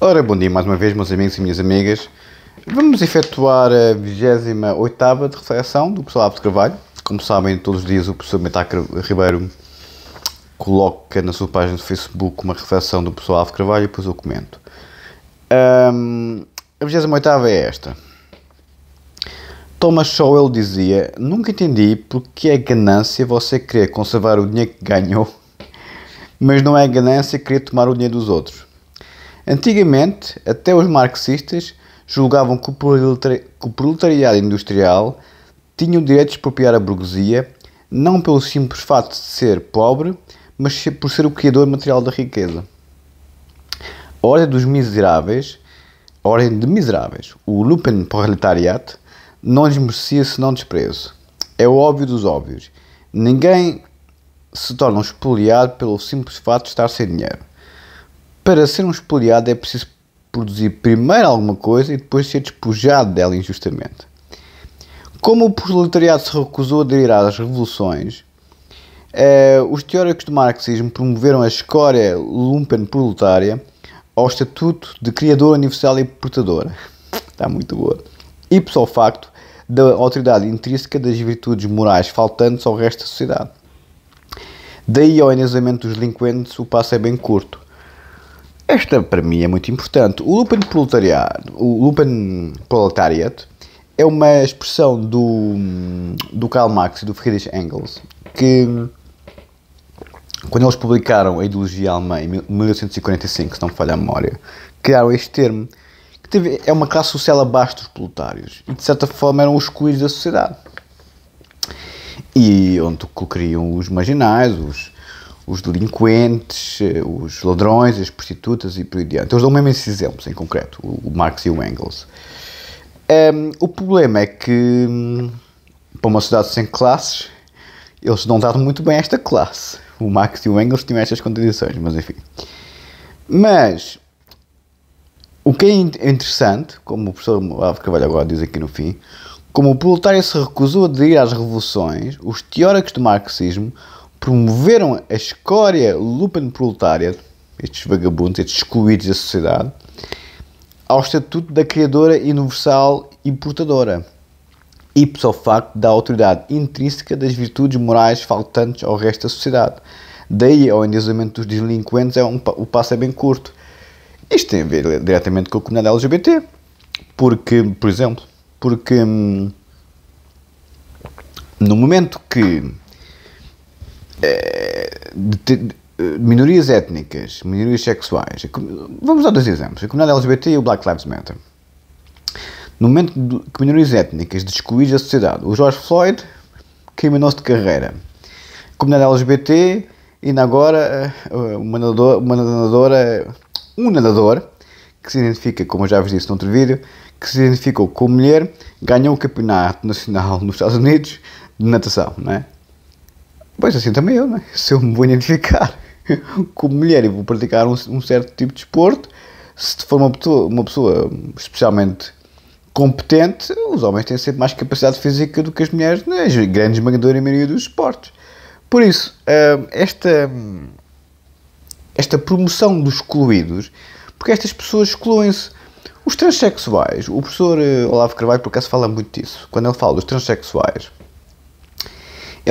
Ora, bom dia mais uma vez, meus amigos e minhas amigas. Vamos efetuar a 28 de reflexão do pessoal de Carvalho. Como sabem, todos os dias o professor Metacre Ribeiro coloca na sua página do Facebook uma reflexão do pessoal de Carvalho e depois eu comento. Um, a 28 é esta. Thomas Sowell dizia: Nunca entendi porque é ganância você querer conservar o dinheiro que ganhou, mas não é ganância querer tomar o dinheiro dos outros. Antigamente, até os marxistas julgavam que o proletariado industrial tinha o direito de expropriar a burguesia, não pelo simples fato de ser pobre, mas por ser o criador material da riqueza. A Ordem dos Miseráveis, a Ordem de Miseráveis, o Lupen Proletariat, não lhes merecia senão desprezo. É o óbvio dos óbvios. Ninguém se torna um espoliado pelo simples fato de estar sem dinheiro. Para ser um espoliado é preciso produzir primeiro alguma coisa e depois ser despojado dela injustamente. Como o proletariado se recusou a aderir às revoluções, eh, os teóricos do marxismo promoveram a escória lumpen proletária ao estatuto de criadora universal e portadora. Está muito boa. E, por facto, da autoridade intrínseca das virtudes morais faltantes ao resto da sociedade. Daí ao endereçamento dos delinquentes o passo é bem curto. Esta para mim é muito importante. O Lupin Proletariado, o Lupin Proletariat, é uma expressão do, do Karl Marx e do Friedrich Engels que quando eles publicaram a ideologia alemã em 1845, se não me falha a memória, criaram este termo, que teve, é uma classe social abaixo dos proletários e de certa forma eram os excluídos da sociedade. E onde colocariam os marginais, os, os delinquentes, eh, os ladrões, as prostitutas e por aí diante. Eles dão mesmo esses exemplos em concreto, o Marx e o Engels. Um, o problema é que, hum, para uma sociedade sem classes, eles não davam muito bem esta classe. O Marx e o Engels tinham estas contradições, mas enfim. Mas, o que é interessante, como o professor Alves Carvalho agora diz aqui no fim, como o proletário se recusou a aderir às revoluções, os teóricos do marxismo promoveram a escória lupenproletária, estes vagabundos, estes excluídos da sociedade, ao estatuto da criadora universal e portadora, ipso facto da autoridade intrínseca das virtudes morais faltantes ao resto da sociedade. Daí ao endeusamento dos delinquentes é um, o passo é bem curto. Isto tem a ver diretamente com a comunidade LGBT, porque, por exemplo, porque hum, no momento que é, de eh, minorias étnicas, minorias sexuais. É vamos dar dois exemplos: a comunidade LGBT e o Black Lives Matter. No momento que minorias étnicas descoíram a sociedade, o George Floyd queimou se de carreira. A comunidade LGBT ainda agora uma eh, nadadora, uma nadadora, eh, um nadador que se identifica, como eu já vos disse noutro vídeo, que se identificou como mulher, ganhou o campeonato nacional nos Estados Unidos de natação, não é? Pois assim também eu, né? Se eu me vou identificar como mulher e vou praticar um, um certo tipo de esporte, se for uma pessoa, uma pessoa especialmente competente, os homens têm sempre mais capacidade física do que as mulheres na né? grande esmagadora maioria dos esportes. Por isso, hum, esta, esta promoção dos excluídos, porque estas pessoas excluem-se. Os transexuais, o professor eh, Olavo Carvalho por acaso fala muito disso, quando ele fala dos transexuais,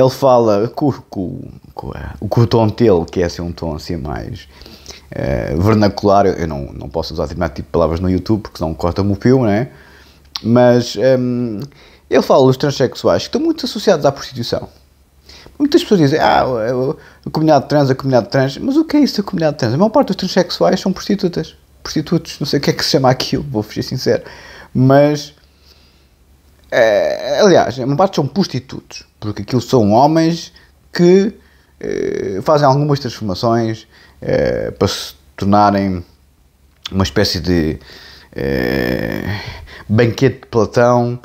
ele fala com, com, com, eh, com o tom dele, que é assim um tom assim mais uh, vernacular. Eu não, não posso usar determinado tipo de tipo palavras no YouTube porque senão corta-me o pio, né? Mas um, ehm, ele fala dos transexuais que estão muito associados à prostituição. Muitas pessoas dizem, ah, a comunidade trans, a comunidade trans, mas o que é isso da comunidade trans? A maior parte dos transexuais são prostitutas, prostitutos, não sei o que é que se chama aquilo, vou ser sincero, mas Uh, aliás, parte são prostitutos, porque aquilo são homens que uh, fazem algumas transformações uh, para se tornarem uma espécie de banquete de Platão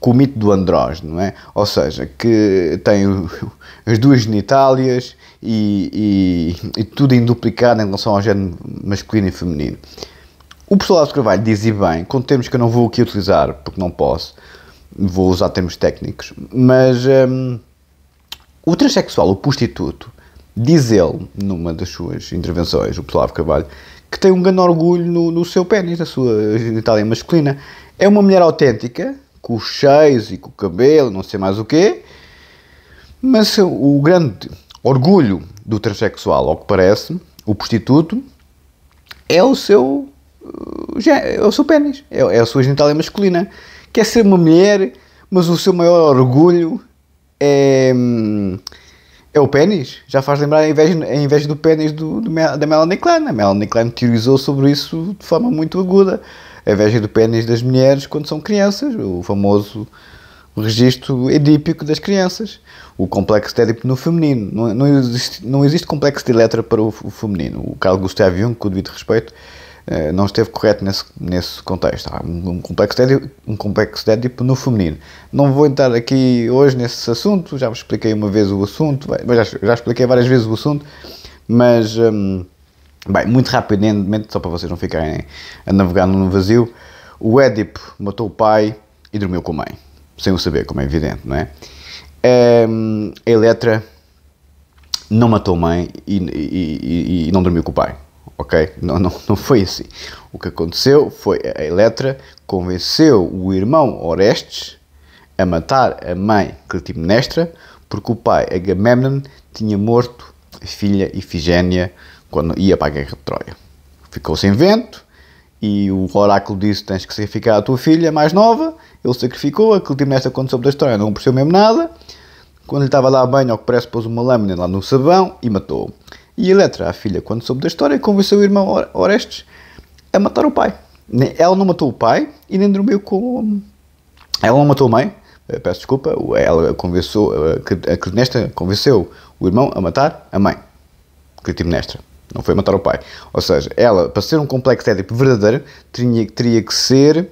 com o mito do andrógeno, não é? Ou seja, que tem as duas genitálias e, e, e tudo em duplicado em relação ao género masculino e feminino. O professor Lázaro Carvalho bem, com termos que eu não vou aqui utilizar, porque não posso, vou usar termos técnicos, mas um, o transexual, o prostituto, diz ele, numa das suas intervenções, o professor Lázaro Carvalho, que tem um grande orgulho no, no seu pênis, a sua genitália masculina. É uma mulher autêntica, com os cheios e com o cabelo, não sei mais o quê, mas o grande orgulho do transexual, ao que parece, o prostituto, é o seu é o seu pênis, é, é a sua genitália masculina. Quer é ser uma mulher, mas o seu maior orgulho é, é o pênis. Já faz lembrar, em vez, em vez do pênis do, do, da Melanie Klein, a Melanie Klein teorizou sobre isso de forma muito aguda. A inveja do pênis das mulheres quando são crianças, o famoso registro edípico das crianças, o complexo de Édipo no feminino. Não, não, existe, não existe complexo de letra para o feminino. O Carl Gustav Jung, com o devido respeito, eh, não esteve correto nesse, nesse contexto. Há um complexo de Édipo, um complexo de Édipo no feminino. Não vou entrar aqui hoje nesse assunto, já vos expliquei uma vez o assunto, já, já expliquei várias vezes o assunto, mas, hum, bem, muito rapidamente, só para vocês não ficarem a navegar no vazio, o Édipo matou o pai e dormiu com a mãe, sem o saber, como é evidente, não é? Hum, a Eletra não matou a mãe e, e, e, e não dormiu com o pai ok? Não, não, não foi assim. O que aconteceu foi a Eletra convenceu o irmão Orestes a matar a mãe Clitimnestra porque o pai Agamemnon tinha morto a filha Ifigénia quando ia para a guerra de Troia. Ficou sem vento e o oráculo disse tens que sacrificar a tua filha mais nova. Ele sacrificou, a Clitimnestra, quando soube da história não percebeu mesmo nada. Quando ele estava lá bem, ao que parece, pôs uma lâmina lá no sabão e matou-o. E Eletra, é a filha, quando soube da história, convenceu o irmão Orestes a matar o pai. Ela não matou o pai e nem dormiu com. Ela não matou a mãe, eh, peço desculpa, ela convenceu, eh, a Clitemnestra convenceu o irmão a matar a mãe. Clitemnestra. Não foi matar o pai. Ou seja, ela, para ser um complexo édipo verdadeiro, teria, teria que ser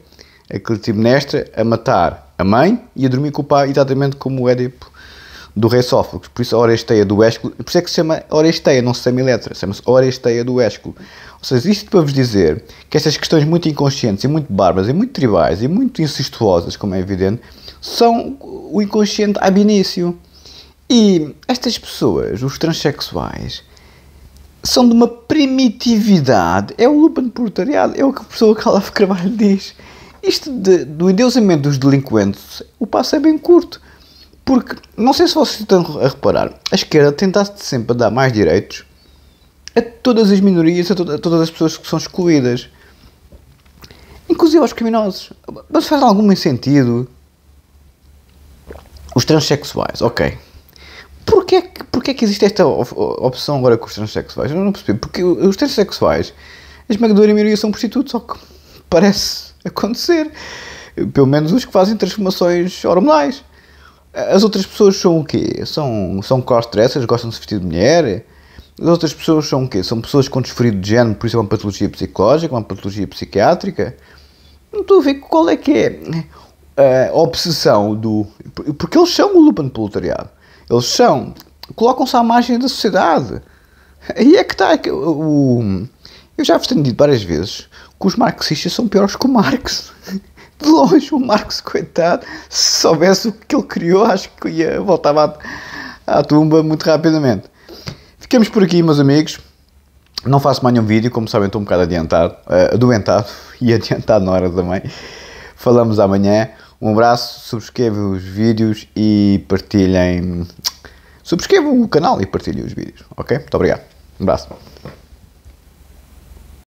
a Clitemnestra a matar a mãe e a dormir com o pai, exatamente como o Édipo do rei Sófocles. Por isso a Oresteia do Ésculo, por isso é que se chama Oresteia, não se chama Eletra, chama-se Oresteia do Ésculo. Ou seja, isto para vos dizer que estas questões muito inconscientes e muito bárbaras e muito tribais e muito incestuosas, como é evidente, são o inconsciente ab início. E estas pessoas, os transexuais, são de uma primitividade. É o Lupin Portariado, é o que a pessoa Calaf Carvalho diz. Isto de, do endeusamento dos delinquentes, o passo é bem curto. Porque, não sei se vocês estão a reparar, a esquerda tentasse sempre dar mais direitos a todas as minorias, a, to a todas as pessoas que são excluídas. Inclusive aos criminosos. Mas faz algum sentido? Os transexuais, ok. Porquê é que, porquê é que existe esta opção agora com os transexuais? Eu não percebi. Porque os transexuais, a esmagadora maioria são prostitutos, só que parece acontecer. Pelo menos os que fazem transformações hormonais. As outras pessoas são o quê? São, são cross-dressers, gostam de se vestir de mulher? As outras pessoas são o quê? São pessoas com desferido de género, por isso é uma patologia psicológica, uma patologia psiquiátrica? Não estou a ver qual é que é eh, a obsessão do... Porque eles são o lupa proletariado. Eles são... Colocam-se à margem da sociedade. E é que está é o... Eu já vos tenho dito várias vezes que os marxistas são piores que o Marx. De longe o Marcos, coitado. Se soubesse o que ele criou, acho que ia, voltar à, à tumba muito rapidamente. Ficamos por aqui, meus amigos. Não faço mais nenhum vídeo, como sabem, estou um bocado adiantado, uh, adoentado e adiantado na hora também. Falamos amanhã. Um abraço, subscrevam os vídeos e partilhem. Subscrevam o canal e partilhem os vídeos, ok? Muito obrigado. Um abraço.